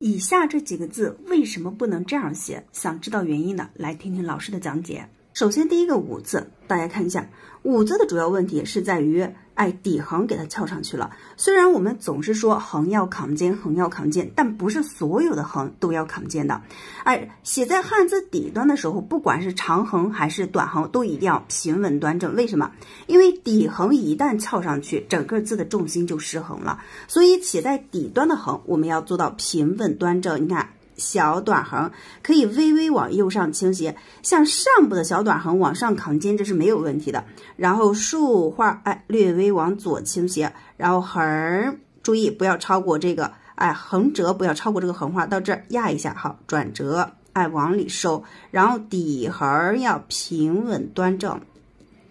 以下这几个字为什么不能这样写？想知道原因的，来听听老师的讲解。首先，第一个五字，大家看一下，五字的主要问题是在于，哎，底横给它翘上去了。虽然我们总是说横要扛肩，横要扛肩，但不是所有的横都要扛肩的。哎，写在汉字底端的时候，不管是长横还是短横，都一定要平稳端正。为什么？因为底横一旦翘上去，整个字的重心就失衡了。所以，写在底端的横，我们要做到平稳端正。你看。小短横可以微微往右上倾斜，向上部的小短横往上扛肩，这是没有问题的。然后竖画，哎，略微往左倾斜。然后横，注意不要超过这个，哎，横折不要超过这个横画，到这儿压一下，好转折，哎，往里收。然后底横要平稳端正，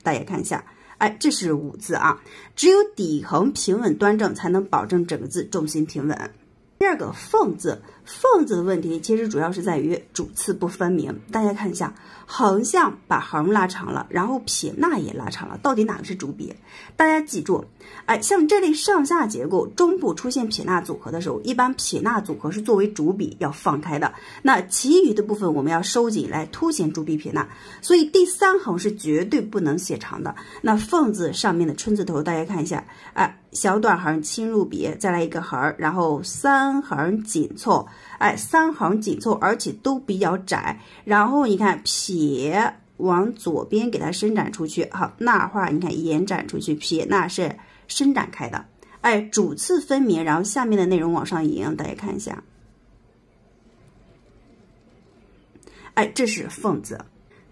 大家看一下，哎，这是五字啊，只有底横平稳端正，才能保证整个字重心平稳。第二个凤字，凤字的问题其实主要是在于主次不分明。大家看一下，横向把横拉长了，然后撇捺也拉长了，到底哪个是主笔？大家记住，哎，像这类上下结构，中部出现撇捺组合的时候，一般撇捺组合是作为主笔要放开的，那其余的部分我们要收紧来凸显主笔撇捺。所以第三横是绝对不能写长的。那凤字上面的春字头，大家看一下，哎。小短横轻入笔，再来一个横，然后三横紧凑，哎，三横紧凑，而且都比较窄。然后你看撇往左边给它伸展出去，好捺画，你看延展出去撇，捺是伸展开的，哎，主次分明。然后下面的内容往上引，大家看一下，哎，这是凤字。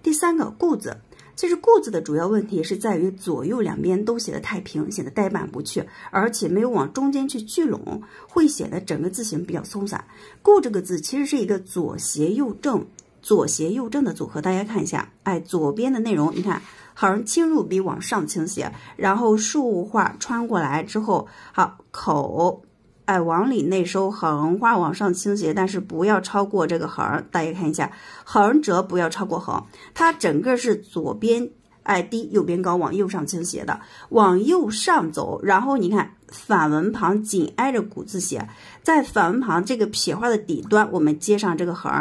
第三个顾字。其实“顾”字的主要问题是在于左右两边都写的太平，显得呆板不去，而且没有往中间去聚拢，会显得整个字形比较松散。“顾”这个字其实是一个左斜右正、左斜右正的组合，大家看一下，哎，左边的内容，你看横轻入笔往上倾斜，然后竖画穿过来之后，好口。哎，往里内收，横画往上倾斜，但是不要超过这个横。大家看一下，横折不要超过横，它整个是左边哎低，右边高，往右上倾斜的，往右上走。然后你看反文旁紧挨着古字写，在反文旁这个撇画的底端，我们接上这个横，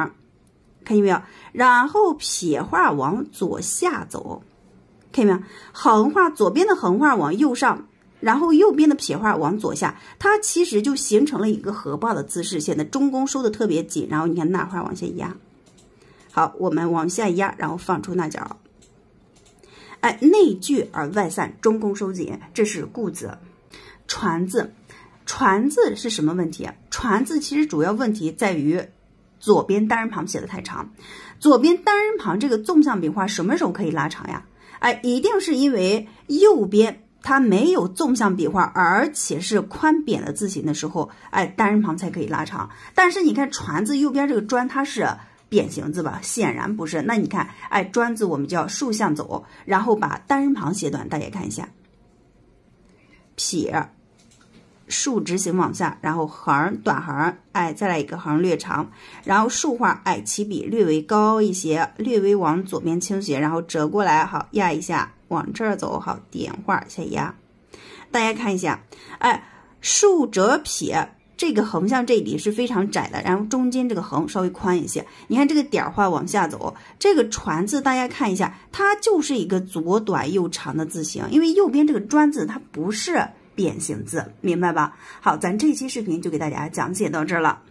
看见没有？然后撇画往左下走，看见没有？横画左边的横画往右上。然后右边的撇画往左下，它其实就形成了一个合抱的姿势，显得中弓收的特别紧。然后你看捺画往下压，好，我们往下压，然后放出捺角。哎，内聚而外散，中弓收紧，这是固字。传字，传字是什么问题？传字其实主要问题在于左边单人旁写的太长。左边单人旁这个纵向笔画什么时候可以拉长呀？哎，一定是因为右边。它没有纵向笔画，而且是宽扁的字形的时候，哎，单人旁才可以拉长。但是你看“船”字右边这个“砖”，它是扁形字吧？显然不是。那你看，哎，“砖”字我们叫竖向走，然后把单人旁写短。大家看一下，撇。竖直行往下，然后横短横，哎，再来一个横略长，然后竖画，哎，起笔略微高一些，略微往左边倾斜，然后折过来，好，压一下，往这儿走，好，点画下压，大家看一下，哎，竖折撇这个横向这里是非常窄的，然后中间这个横稍微宽一些，你看这个点画往下走，这个船字大家看一下，它就是一个左短右长的字形，因为右边这个专字它不是。变形字，明白吧？好，咱这期视频就给大家讲解到这儿了。